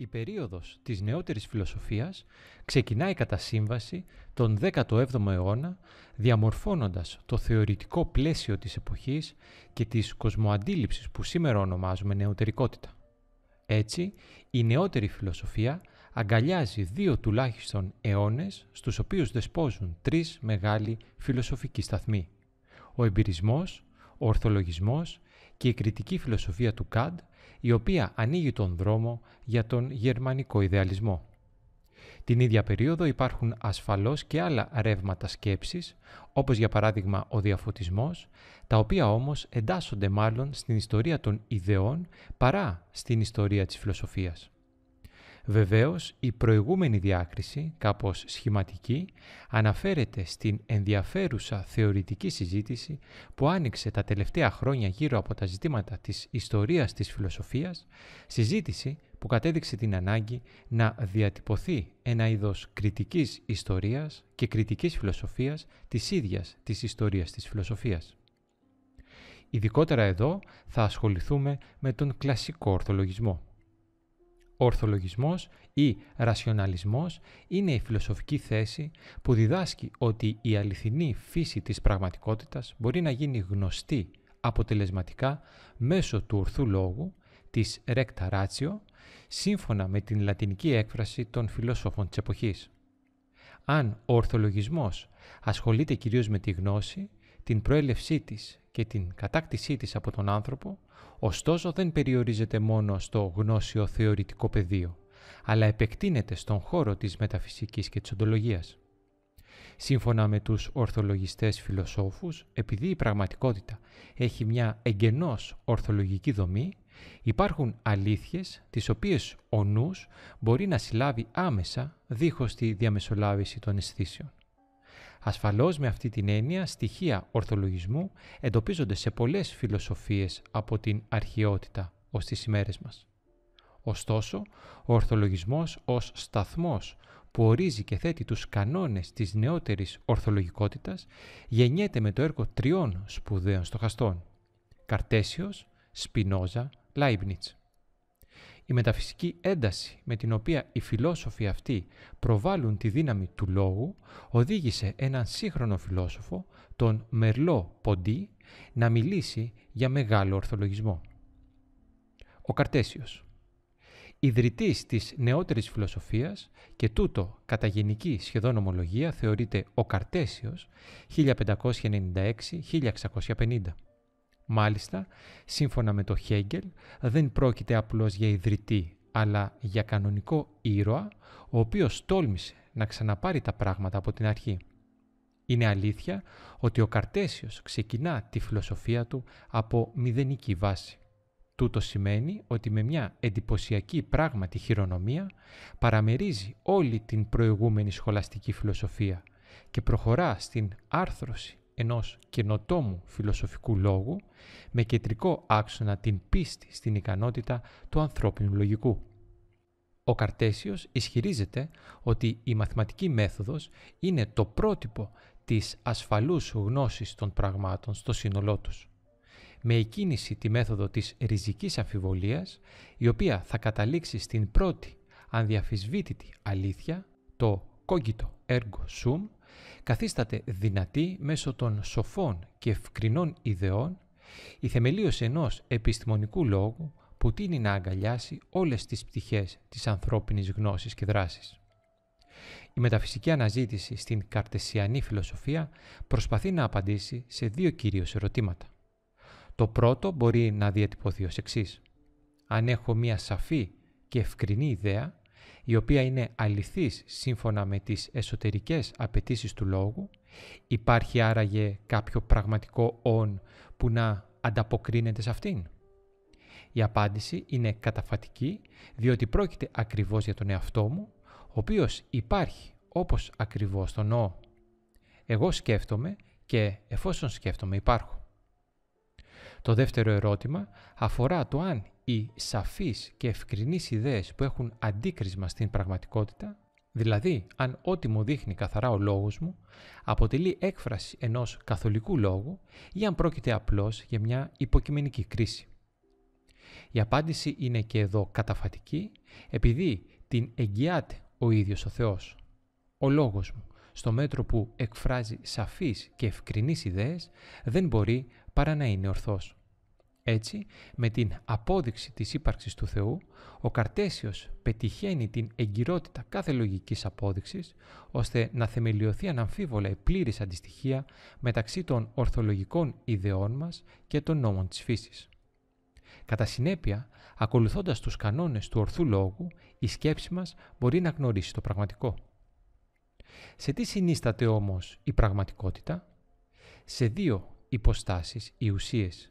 Η περίοδος της νεότερης φιλοσοφίας ξεκινάει κατά σύμβαση τον 17ο αιώνα, διαμορφώνοντας το θεωρητικό πλαίσιο της εποχής και της κοσμοαντίληψης που σήμερα ονομάζουμε νεωτερικότητα. Έτσι, η νεότερη φιλοσοφία αγκαλιάζει δύο τουλάχιστον αιώνες, στους οποίους δεσπόζουν τρεις μεγάλοι φιλοσοφικοί σταθμοί. Ο εμπειρισμός, ο ορθολογισμός και η κριτική φιλοσοφία του Καντ, η οποία ανοίγει τον δρόμο για τον γερμανικό ιδεαλισμό. Την ίδια περίοδο υπάρχουν ασφαλώς και άλλα ρεύματα σκέψης, όπως για παράδειγμα ο διαφωτισμός, τα οποία όμως εντάσσονται μάλλον στην ιστορία των ιδεών παρά στην ιστορία της φιλοσοφίας. Βεβαίως, η προηγούμενη διάκριση, κάπως σχηματική, αναφέρεται στην ενδιαφέρουσα θεωρητική συζήτηση που άνοιξε τα τελευταία χρόνια γύρω από τα ζητήματα της ιστορίας της φιλοσοφίας, συζήτηση που κατέδειξε την ανάγκη να διατυπωθεί ένα είδος κριτικής ιστορίας και κριτικής φιλοσοφίας της ίδιας της ιστορίας της φιλοσοφίας. Ειδικότερα εδώ θα ασχοληθούμε με τον κλασικό ορθολογισμό ορθολογισμός ή ρασιοναλισμός είναι η φιλοσοφική θέση που διδάσκει ότι η αληθινή φύση της πραγματικότητας μπορεί να γίνει γνωστή αποτελεσματικά μέσω του ορθού λόγου, της recta ratio, σύμφωνα με την λατινική έκφραση των φιλόσοφων της εποχής. Αν ο ορθολογισμός ασχολείται κυρίως με τη γνώση, την προέλευσή της και την κατάκτησή της από τον άνθρωπο, ωστόσο δεν περιορίζεται μόνο στο γνώσιο θεωρητικό πεδίο, αλλά επεκτείνεται στον χώρο της μεταφυσικής και της οντολογίας. Σύμφωνα με τους ορθολογιστές φιλοσόφους, επειδή η πραγματικότητα έχει μια εγγενώς ορθολογική δομή, υπάρχουν αλήθειες τις οποίες ο νους μπορεί να συλλάβει άμεσα δίχως τη διαμεσολάβηση των αισθήσεων. Ασφαλώς με αυτή την έννοια στοιχεία ορθολογισμού εντοπίζονται σε πολλές φιλοσοφίες από την αρχαιότητα ως τις ημέρες μας. Ωστόσο, ο ορθολογισμός ως σταθμός που ορίζει και θέτει τους κανόνες της νεότερης ορθολογικότητας γεννιέται με το έργο τριών σπουδαίων στοχαστών. Καρτέσιος, Σπινόζα, Λάιμπνιτς. Η μεταφυσική ένταση με την οποία οι φιλόσοφοι αυτοί προβάλλουν τη δύναμη του λόγου οδήγησε έναν σύγχρονο φιλόσοφο, τον Μερλό Ποντί, να μιλήσει για μεγάλο ορθολογισμό. Ο Καρτέσιος Ιδρυτής της νεότερης φιλοσοφίας και τούτο κατά γενική σχεδόν ομολογία θεωρείται ο Καρτέσιος 1596-1650. Μάλιστα, σύμφωνα με το Χέγγελ, δεν πρόκειται απλώς για ιδρυτή, αλλά για κανονικό ήρωα, ο οποίος τόλμησε να ξαναπάρει τα πράγματα από την αρχή. Είναι αλήθεια ότι ο Καρτέσιος ξεκινά τη φιλοσοφία του από μηδενική βάση. Τούτο σημαίνει ότι με μια εντυπωσιακή πράγματι χειρονομία παραμερίζει όλη την προηγούμενη σχολαστική φιλοσοφία και προχωρά στην άρθρωση ενός καινοτόμου φιλοσοφικού λόγου με κεντρικό άξονα την πίστη στην ικανότητα του ανθρώπινου λογικού. Ο Καρτέσιος ισχυρίζεται ότι η μαθηματική μέθοδος είναι το πρότυπο της ασφαλούς γνώσης των πραγμάτων στο σύνολό τους. Με εκκίνηση τη μέθοδο της ριζικής αμφιβολίας, η οποία θα καταλήξει στην πρώτη ανδιαφυσβήτητη αλήθεια, το κόγκιτο έργο sum, καθίσταται δυνατή μέσω των σοφών και ευκρινών ιδεών η θεμελίωση ενός επιστημονικού λόγου που τίνει να αγκαλιάσει όλες τις πτυχές της ανθρώπινης γνώσης και δράσης. Η μεταφυσική αναζήτηση στην καρτεσιανή φιλοσοφία προσπαθεί να απαντήσει σε δύο κυρίως ερωτήματα. Το πρώτο μπορεί να διατυπωθεί ως εξής. Αν έχω μία σαφή και ευκρινή ιδέα, η οποία είναι αληθής σύμφωνα με τις εσωτερικές απαιτήσεις του λόγου, υπάρχει άραγε κάποιο πραγματικό «ον» που να ανταποκρίνεται σε αυτήν. Η απάντηση είναι καταφατική, διότι πρόκειται ακριβώς για τον εαυτό μου, ο οποίος υπάρχει όπως ακριβώς τον «ο». Εγώ σκέφτομαι και εφόσον σκέφτομαι υπάρχω. Το δεύτερο ερώτημα αφορά το αν οι σαφείς και ευκρινείς ιδέες που έχουν αντίκρισμα στην πραγματικότητα, δηλαδή αν ό,τι μου δείχνει καθαρά ο λόγος μου, αποτελεί έκφραση ενός καθολικού λόγου ή αν πρόκειται απλώς για μια υποκειμενική κρίση. Η απάντηση είναι και εδώ καταφατική, επειδή την εγγυάται ο ίδιος ο Θεός. Ο λόγος μου, στο μέτρο που εκφράζει σαφείς και ευκρινείς ιδέες, δεν μπορεί παρά να είναι ορθός. Έτσι, με την απόδειξη της ύπαρξης του Θεού, ο Καρτέσιος πετυχαίνει την εγκυρότητα κάθε λογικής απόδειξης, ώστε να θεμελιωθεί αναμφίβολα η πλήρης αντιστοιχία μεταξύ των ορθολογικών ιδεών μας και των νόμων της φύσης. Κατά συνέπεια, ακολουθώντας τους κανόνες του ορθού λόγου, η σκέψη μας μπορεί να γνωρίσει το πραγματικό. Σε τι συνίσταται όμως η πραγματικότητα? Σε δύο υποστάσεις ή ουσίες –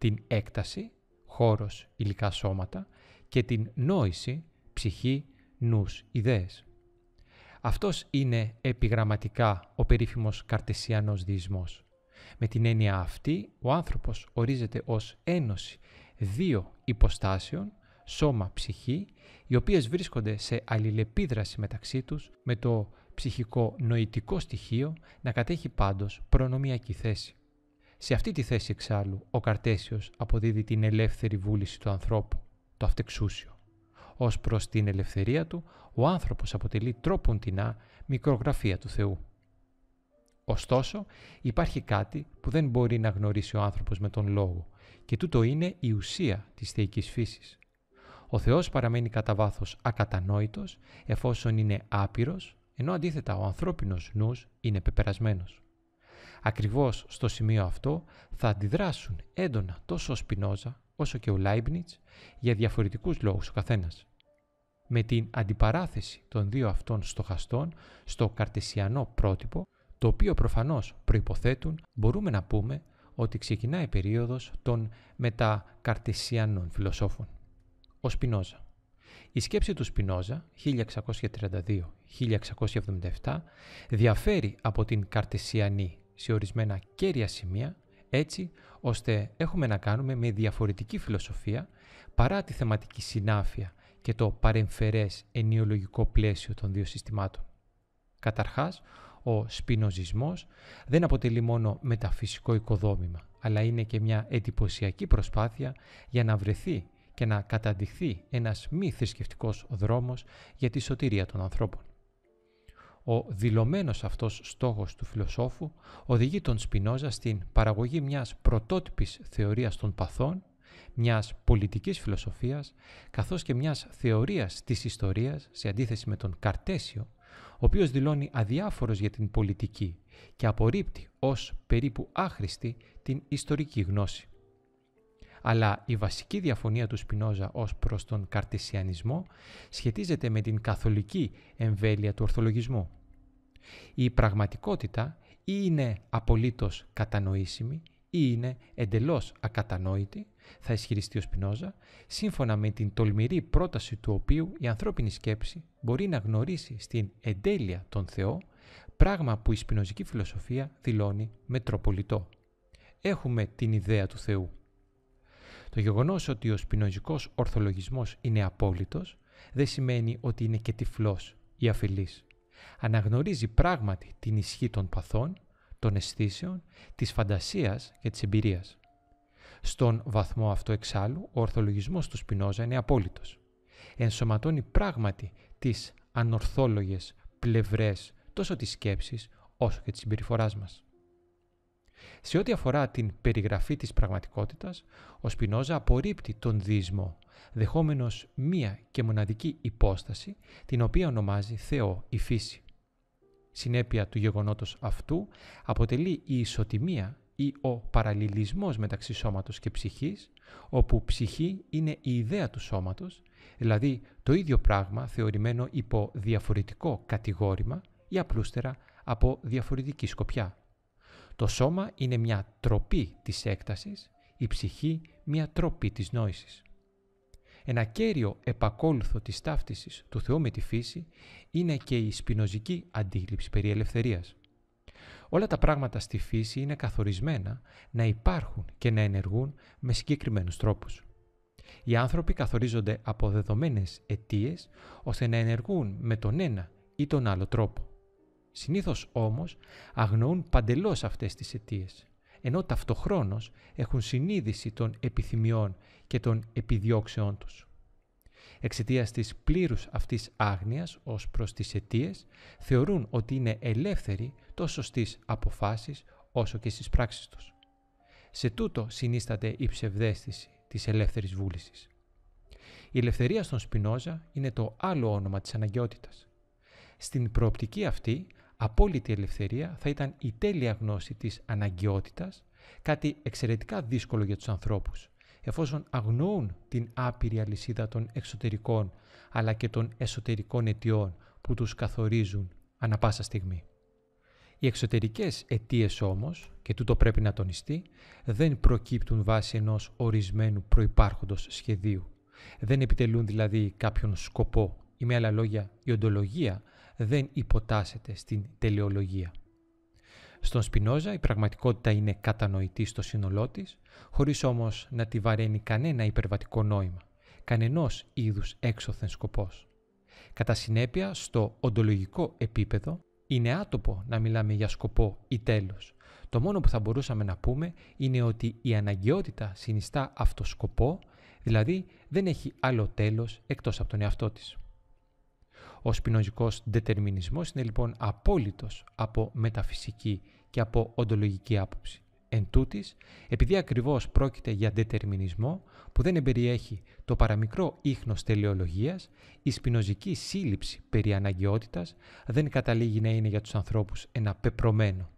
την έκταση, χώρος, υλικά σώματα και την νόηση, ψυχή, νους, ιδέες. Αυτός είναι επιγραμματικά ο περίφημος καρτεσιανός διεισμός. Με την έννοια αυτή, ο άνθρωπος ορίζεται ως ένωση δύο υποστάσεων, σώμα-ψυχή, οι οποίες βρίσκονται σε αλληλεπίδραση μεταξύ τους με το ψυχικό νοητικό στοιχείο να κατέχει πάντως προνομιακή θέση. Σε αυτή τη θέση εξάλλου, ο Καρτέσιος αποδίδει την ελεύθερη βούληση του ανθρώπου, το αυτεξούσιο. Ως προς την ελευθερία του, ο άνθρωπος αποτελεί τρόπον τεινά μικρογραφία του Θεού. Ωστόσο, υπάρχει κάτι που δεν μπορεί να γνωρίσει ο άνθρωπος με τον λόγο και τούτο είναι η ουσία της θεϊκής φύσης. Ο Θεός παραμένει κατά βάθος ακατανόητος εφόσον είναι άπειρος, ενώ αντίθετα ο ανθρώπινος νους είναι πεπερασμένος. Ακριβώς στο σημείο αυτό θα αντιδράσουν έντονα τόσο ο Σπινόζα όσο και ο Λάιμπνιτς για διαφορετικούς λόγους ο καθένας. Με την αντιπαράθεση των δύο αυτών στοχαστών στο καρτεσιανό πρότυπο, το οποίο προφανώς προϋποθέτουν, μπορούμε να πούμε ότι ξεκινάει η περίοδος των μετακαρτεσιανών φιλοσόφων. Ο Σπινόζα. Η σκέψη του Σπινόζα, 1632-1677, διαφέρει από την καρτεσιανή σε ορισμένα κέρια σημεία, έτσι ώστε έχουμε να κάνουμε με διαφορετική φιλοσοφία παρά τη θεματική συνάφεια και το παρεμφερές ενιολογικό πλαίσιο των δύο συστημάτων. Καταρχάς, ο σπινοζισμός δεν αποτελεί μόνο μεταφυσικό οικοδόμημα, αλλά είναι και μια εντυπωσιακή προσπάθεια για να βρεθεί και να καταδειχθεί ένας μη θρησκευτικός δρόμος για τη σωτηρία των ανθρώπων. Ο δηλωμένος αυτός στόχος του φιλοσόφου οδηγεί τον Σπινόζα στην παραγωγή μιας πρωτότυπης θεωρίας των παθών, μιας πολιτικής φιλοσοφίας, καθώς και μιας θεωρίας της ιστορίας σε αντίθεση με τον Καρτέσιο, ο οποίος δηλώνει αδιάφορος για την πολιτική και απορρίπτει ως περίπου άχρηστη την ιστορική γνώση αλλά η βασική διαφωνία του Σπινόζα ως προς τον καρτεσιανισμό σχετίζεται με την καθολική εμβέλεια του ορθολογισμού. Η πραγματικότητα ή είναι απολύτως κατανοήσιμη ή είναι εντελώς ακατανόητη, θα ισχυριστεί ο Σπινόζα, σύμφωνα με την τολμηρή πρόταση του οποίου η ανθρώπινη σκέψη μπορεί να γνωρίσει στην εντέλεια τον Θεό, πράγμα που η σπινοζική φιλοσοφία δηλώνει μετροπολιτό. Έχουμε την ιδέα του Θεού. Το γεγονός ότι ο σπινοζικός ορθολογισμός είναι απόλυτος δεν σημαίνει ότι είναι και τυφλός ή αφιλής. Αναγνωρίζει πράγματι την ισχύ των παθών, των αισθήσεων, της φαντασίας και της εμπειρίας. Στον βαθμό αυτό εξάλλου, ο ορθολογισμός του Σπινόζα είναι απόλυτος. Ενσωματώνει πράγματι τις ανορθόλογες πλευρές τόσο της σκέψης όσο και της συμπεριφοράς μας. Σε ό,τι αφορά την περιγραφή της πραγματικότητας, ο Σπινόζα απορρίπτει τον δίσμο, δεχόμενος μία και μοναδική υπόσταση, την οποία ονομάζει Θεό η φύση. Συνέπεια του γεγονότος αυτού αποτελεί η ισοτιμία ή ο παραλληλισμός μεταξύ σώματος και ψυχής, όπου ψυχή είναι η ιδέα του σώματος, δηλαδή το ίδιο πράγμα θεωρημένο υπό διαφορετικό κατηγόρημα ή απλούστερα από διαφορετική σκοπιά. Το σώμα είναι μια τροπή της έκτασης, η ψυχή μια τροπή της νόησης. Ένα κέριο επακόλουθο της ταύτισης του Θεού με τη φύση είναι και η σπινοζική αντίληψη περί ελευθερίας. Όλα τα πράγματα στη φύση είναι καθορισμένα να υπάρχουν και να ενεργούν με συγκεκριμένους τρόπους. Οι άνθρωποι καθορίζονται από δεδομένες αιτίες ώστε να ενεργούν με τον ένα ή τον άλλο τρόπο. Συνήθως όμως αγνοούν παντελώς αυτές τις αιτίες, ενώ ταυτοχρόνως έχουν συνείδηση των επιθυμιών και των επιδιώξεών τους. Εξαιτίας της πλήρους αυτής άγνοιας ως προς τις αιτίες, θεωρούν ότι είναι ελεύθεροι τόσο στις αποφάσεις όσο και στις πράξεις τους. Σε τούτο συνίσταται η ψευδέστηση της ελεύθερης βούλησης. Η ελευθερία στον Σπινόζα είναι το άλλο όνομα της αναγκαιότητας. Στην προοπτική αυτή απόλυτη ελευθερία θα ήταν η τέλεια γνώση της αναγκαιότητας, κάτι εξαιρετικά δύσκολο για τους ανθρώπους, εφόσον αγνοούν την άπειρη αλυσίδα των εξωτερικών αλλά και των εσωτερικών αιτιών που τους καθορίζουν ανα πάσα στιγμή. Οι εξωτερικές αιτίες όμως, και τούτο πρέπει να τονιστεί, δεν προκύπτουν βάσει ενός ορισμένου προϋπάρχοντος σχεδίου. Δεν επιτελούν δηλαδή κάποιον σκοπό ή με άλλα λόγια η οντολογία δεν υποτάσσεται στην τελεολογία. Στον Σπινόζα η πραγματικότητα είναι κατανοητή στο σύνολό της, χωρίς όμως να τη βαραίνει κανένα υπερβατικό νόημα, κανενός είδους έξωθεν σκοπός. Κατά συνέπεια, στο οντολογικό επίπεδο, είναι άτοπο να μιλάμε για σκοπό ή τέλος. Το μόνο που θα μπορούσαμε να πούμε είναι ότι η αναγκαιότητα συνιστά αυτοσκοπό, δηλαδή δεν έχει άλλο τέλος εκτός από τον εαυτό της. Ο σπινοζικός δετερμινισμός είναι λοιπόν απόλυτος από μεταφυσική και από οντολογική άποψη. Εν τούτης, επειδή ακριβώς πρόκειται για δετερμινισμό που δεν εμπεριέχει το παραμικρό ίχνος τελεολογίας, η σπινοζική σύλληψη περί αναγκαιότητας δεν καταλήγει να είναι για τους ανθρώπους ένα πεπρωμένο.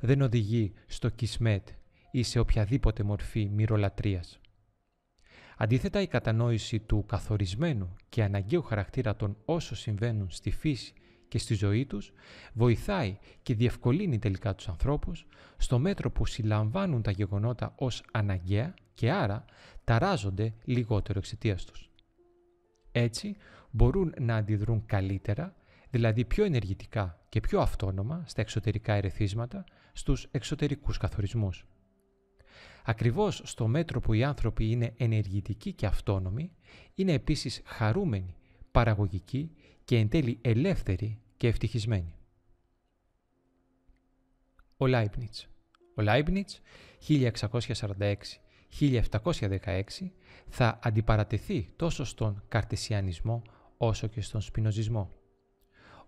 Δεν οδηγεί στο κισμέτ ή σε οποιαδήποτε μορφή μυρολατρείας. Αντίθετα, η κατανόηση του καθορισμένου και αναγκαίου χαρακτήρα των όσων συμβαίνουν στη φύση και στη ζωή τους, βοηθάει και διευκολύνει τελικά τους ανθρώπους στο μέτρο που συλλαμβάνουν τα γεγονότα ως αναγκαία και άρα ταράζονται λιγότερο εξαιτίας τους. Έτσι, μπορούν να αντιδρούν καλύτερα, δηλαδή πιο ενεργητικά και πιο αυτόνομα στα εξωτερικά ερεθίσματα, στους εξωτερικούς καθορισμούς. Ακριβώς στο μέτρο που οι άνθρωποι είναι ενεργητικοί και αυτόνομοι, είναι επίσης χαρούμενοι, παραγωγικοί και εν τέλει ελεύθεροι και ευτυχισμένοι. Ο Λάιπνιτς Ο Λάιπνιτς, 1646-1716, θα αντιπαρατεθεί τόσο στον καρτεσιανισμό όσο και στον σπινοζισμό.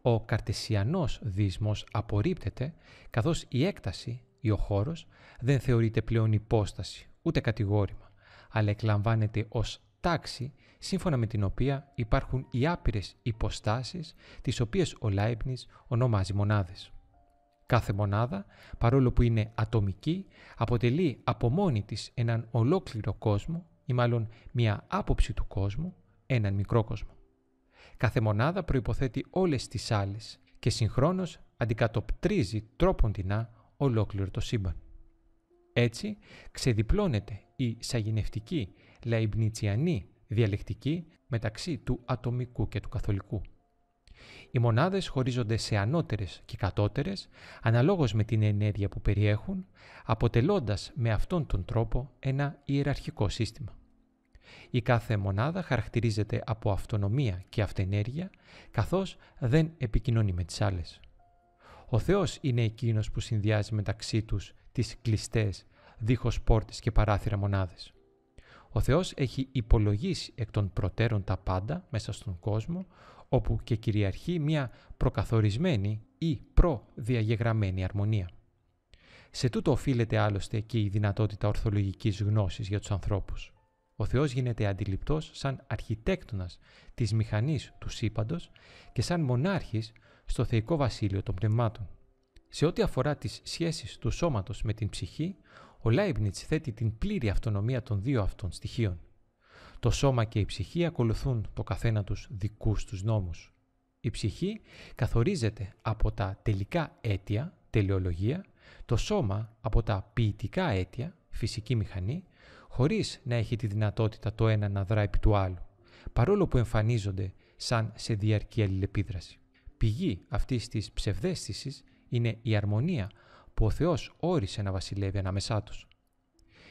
Ο καρτεσιανός δισμός απορρίπτεται, καθώς η έκταση ή ο χώρος δεν θεωρείται πλέον υπόσταση ούτε κατηγόρημα, αλλά εκλαμβάνεται ως τάξη σύμφωνα με την οποία υπάρχουν οι άπειρες υποστάσεις τις οποίες ο Λάιπνις ονομάζει μονάδες. Κάθε μονάδα, παρόλο που είναι ατομική, αποτελεί από μόνη της έναν ολόκληρο κόσμο ή μάλλον μια άποψη του κόσμου, έναν μικρό κόσμο. Κάθε μονάδα προϋποθέτει όλες τις άλλες και συγχρόνως αντικατοπτρίζει τρόπον την ολόκληρο το σύμπαν. Έτσι ξεδιπλώνεται η σαγηνευτική λαϊμπνιτσιανή διαλεκτική μεταξύ του ατομικού και του καθολικού. Οι μονάδες χωρίζονται σε ανώτερες και κατώτερες αναλόγως με την ενέργεια που περιέχουν, αποτελώντας με αυτόν τον τρόπο ένα ιεραρχικό σύστημα. Η κάθε μονάδα χαρακτηρίζεται από αυτονομία και αυτενέργεια, καθώς δεν επικοινωνεί με τις άλλες. Ο Θεός είναι εκείνος που συνδυάζει μεταξύ τους τις κλειστές, δίχως πόρτες και παράθυρα μονάδες. Ο Θεός έχει υπολογίσει εκ των προτέρων τα πάντα μέσα στον κόσμο, όπου και κυριαρχεί μια προκαθορισμένη ή προδιαγεγραμμένη αρμονία. Σε τούτο οφείλεται άλλωστε και η δυνατότητα ορθολογικής γνώσης για τους ανθρώπους. Ο Θεός γίνεται αντιληπτός σαν αρχιτέκτονας της μηχανής του σύμπαντος και σαν μονάρχης στο θεϊκό βασίλειο των πνευμάτων. Σε ό,τι αφορά τις σχέσεις του σώματος με την ψυχή, ο Λάιμπνιτς θέτει την πλήρη αυτονομία των δύο αυτών στοιχείων. Το σώμα και η ψυχή ακολουθούν το καθένα τους δικούς τους νόμους. Η ψυχή καθορίζεται από τα τελικά αίτια, τελεολογία, το σώμα από τα ποιητικά αίτια, φυσική μηχανή, χωρίς να έχει τη δυνατότητα το ένα να δράει επί του άλλου, παρόλο που εμφανίζονται σαν σε διαρκή αλληλεπίδραση. Πηγή αυτής της ψευδέστησης είναι η αρμονία που ο Θεός όρισε να βασιλεύει ανάμεσά τους.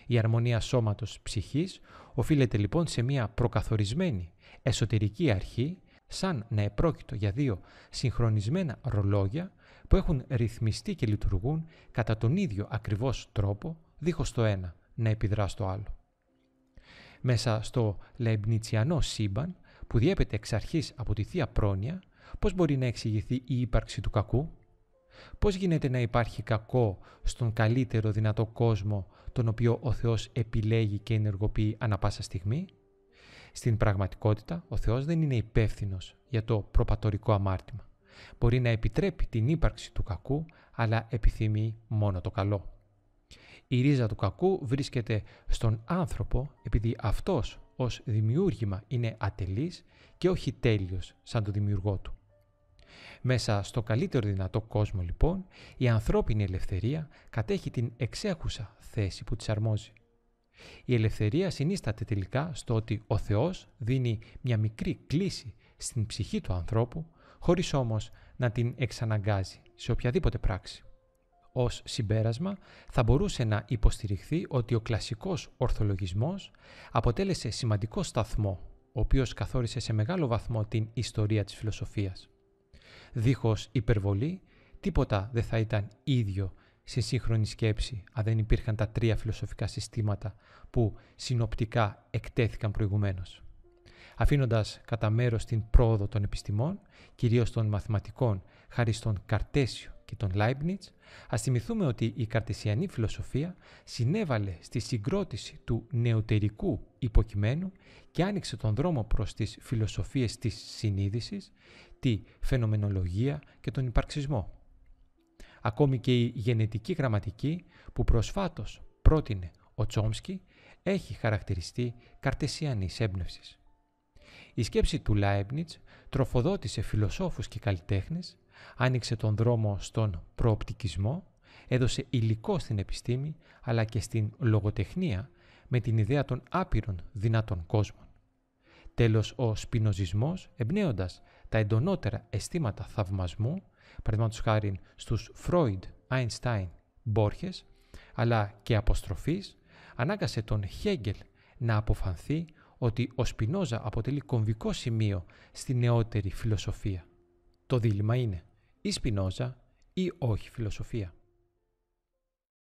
Η αρμονία σώματος ψυχής οφείλεται λοιπόν σε μια προκαθορισμένη εσωτερική αρχή σαν να επρόκειτο για δύο συγχρονισμένα ρολόγια που έχουν ρυθμιστεί και λειτουργούν κατά τον ίδιο ακριβώς τρόπο δίχως το ένα να επιδρά στο άλλο. Μέσα στο λεμπνιτσιανό σύμπαν που διέπεται εξ αρχής από τη Θεία Πρόνοια Πώς μπορεί να εξηγηθεί η ύπαρξη του κακού? Πώς γίνεται να υπάρχει κακό στον καλύτερο δυνατό κόσμο, τον οποίο ο Θεός επιλέγει και ενεργοποιεί ανα πάσα στιγμή? Στην πραγματικότητα, ο Θεός δεν είναι υπεύθυνος για το προπατορικό αμάρτημα. Μπορεί να επιτρέπει την ύπαρξη του κακού, αλλά επιθυμεί μόνο το καλό. Η ρίζα του κακού βρίσκεται στον άνθρωπο, επειδή αυτός ως δημιούργημα είναι ατελής και όχι τέλειος σαν το δημιουργό του. Μέσα στο καλύτερο δυνατό κόσμο λοιπόν, η ανθρώπινη ελευθερία κατέχει την εξέχουσα θέση που της αρμόζει. Η ελευθερία συνίσταται τελικά στο ότι ο Θεός δίνει μια μικρή κλίση στην ψυχή του ανθρώπου, χωρίς όμως να την εξαναγκάζει σε οποιαδήποτε πράξη. Ως συμπέρασμα θα μπορούσε να υποστηριχθεί ότι ο κλασικός ορθολογισμός αποτέλεσε σημαντικό σταθμό, ο οποίος καθόρισε σε μεγάλο βαθμό την ιστορία της φιλοσοφίας. Δίχως υπερβολή, τίποτα δεν θα ήταν ίδιο σε σύγχρονη σκέψη αν δεν υπήρχαν τα τρία φιλοσοφικά συστήματα που συνοπτικά εκτέθηκαν προηγουμένως. Αφήνοντας κατά μέρος την πρόοδο των επιστημών, κυρίως των μαθηματικών, χάρη στον Καρτέσιο και τον Λάιμπνιτς ας θυμηθούμε ότι η καρτεσιανή φιλοσοφία συνέβαλε στη συγκρότηση του νεωτερικού υποκειμένου και άνοιξε τον δρόμο προς τις φιλοσοφίες της συνείδησης, τη φαινομενολογία και τον υπαρξισμό. Ακόμη και η γενετική γραμματική που προσφάτως πρότεινε ο Τσόμσκι έχει χαρακτηριστεί καρτεσιανής έμπνευσης. Η σκέψη του Λάιμπνιτς τροφοδότησε φιλοσόφους και καλλιτέχνες άνοιξε τον δρόμο στον προοπτικισμό, έδωσε υλικό στην επιστήμη αλλά και στην λογοτεχνία με την ιδέα των άπειρων δυνατών κόσμων. Τέλος, ο σπινοζισμός, εμπνέοντας τα εντονότερα αισθήματα θαυμασμού, παραδείγματος χάρη στους Φρόιντ, Άινστάιν, Μπόρχες, αλλά και αποστροφής, ανάγκασε τον Χέγγελ να αποφανθεί ότι ο Σπινόζα αποτελεί κομβικό σημείο στη νεότερη φιλοσοφία. Το δίλημα είναι ή Σπινόζα ή όχι φιλοσοφία.